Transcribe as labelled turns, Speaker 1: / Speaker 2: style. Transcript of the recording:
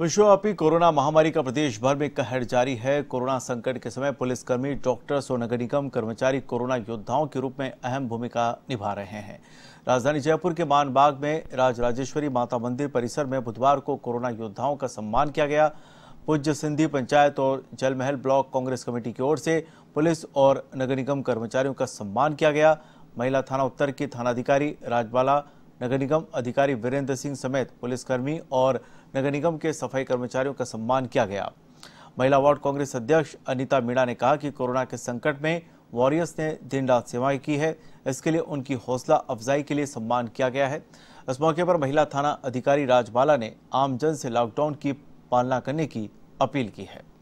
Speaker 1: विश्वव्यापी कोरोना महामारी का प्रदेश भर में कहर जारी है कोरोना संकट के समय पुलिसकर्मी डॉक्टर्स और नगर निगम कर्मचारी कोरोना योद्धाओं के रूप में अहम भूमिका निभा रहे हैं राजधानी जयपुर के मानबाग में राज राजेश्वरी माता मंदिर परिसर में बुधवार को कोरोना योद्धाओं का सम्मान किया गया पूज्य सिंधी पंचायत और जलमहल ब्लॉक कांग्रेस कमेटी की ओर से पुलिस और नगर निगम कर्मचारियों का सम्मान किया गया महिला थाना उत्तर की थानाधिकारी राजबाला नगर निगम अधिकारी वीरेंद्र सिंह समेत पुलिसकर्मी और नगर निगम के सफाई कर्मचारियों का सम्मान किया गया महिला वार्ड कांग्रेस अध्यक्ष अनिता मीणा ने कहा कि कोरोना के संकट में वॉरियर्स ने दिन रात सेवाएं की है इसके लिए उनकी हौसला अफजाई के लिए सम्मान किया गया है इस मौके पर महिला थाना अधिकारी राजबाला ने आमजन से लॉकडाउन की पालना करने की अपील की है